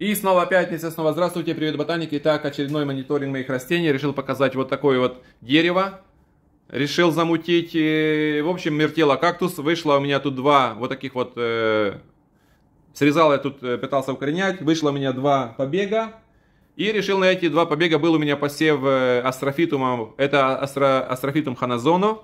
И снова пятница, снова здравствуйте, привет ботаники. так, очередной мониторинг моих растений. Решил показать вот такое вот дерево. Решил замутить, в общем, мертела кактус. Вышло у меня тут два вот таких вот, э, срезал я тут, э, пытался укоренять. Вышло у меня два побега. И решил на эти два побега, был у меня посев э, астрофитумом, это астро, астрофитум ханазоно.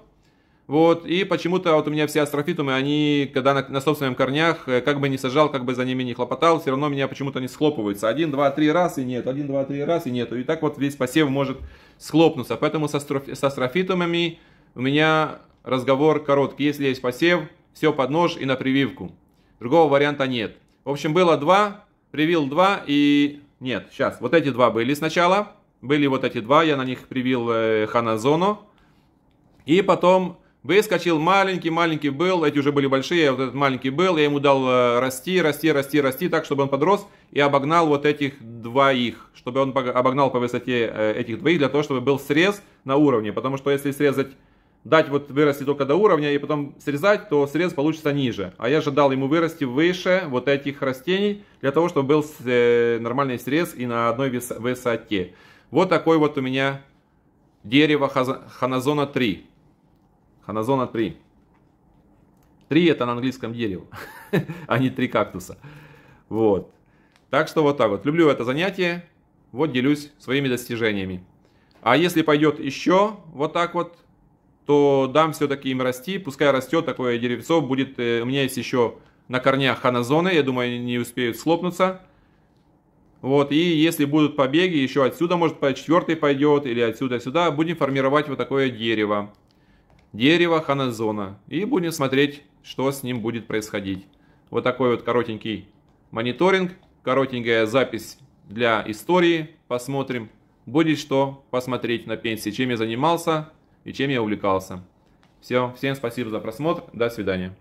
Вот, и почему-то вот у меня все астрофитумы, они, когда на, на собственных корнях, э, как бы не сажал, как бы за ними не хлопотал, все равно меня почему-то не схлопываются. Один, два, три раз и нет, один, два, три раз и нет, И так вот весь посев может схлопнуться. Поэтому с, астроф... с астрофитумами у меня разговор короткий. Если есть посев, все под нож и на прививку. Другого варианта нет. В общем, было два, привил два и... Нет, сейчас, вот эти два были сначала. Были вот эти два, я на них привил э, ханазоно. И потом Выскочил маленький, маленький был, эти уже были большие, вот этот маленький был, я ему дал э, расти, расти, расти, расти, так, чтобы он подрос и обогнал вот этих двоих, чтобы он обогнал по высоте э, этих двоих, для того, чтобы был срез на уровне, потому что если срезать, дать вот вырасти только до уровня и потом срезать, то срез получится ниже, а я же дал ему вырасти выше вот этих растений, для того, чтобы был э, нормальный срез и на одной высоте. Вот такой вот у меня дерево ханазона 3. Ханазона 3. Три это на английском дерево, а не три кактуса. Вот. Так что вот так вот. Люблю это занятие. Вот делюсь своими достижениями. А если пойдет еще вот так вот, то дам все-таки им расти. Пускай растет такое деревцо. Будет, э, у меня есть еще на корнях ханазоны. Я думаю, они не успеют слопнуться. Вот, и если будут побеги, еще отсюда, может, по четвертый пойдет, или отсюда сюда, будем формировать вот такое дерево дерево Ханазона и будем смотреть, что с ним будет происходить. Вот такой вот коротенький мониторинг, коротенькая запись для истории, посмотрим. Будет что посмотреть на пенсии, чем я занимался и чем я увлекался. Все, всем спасибо за просмотр, до свидания.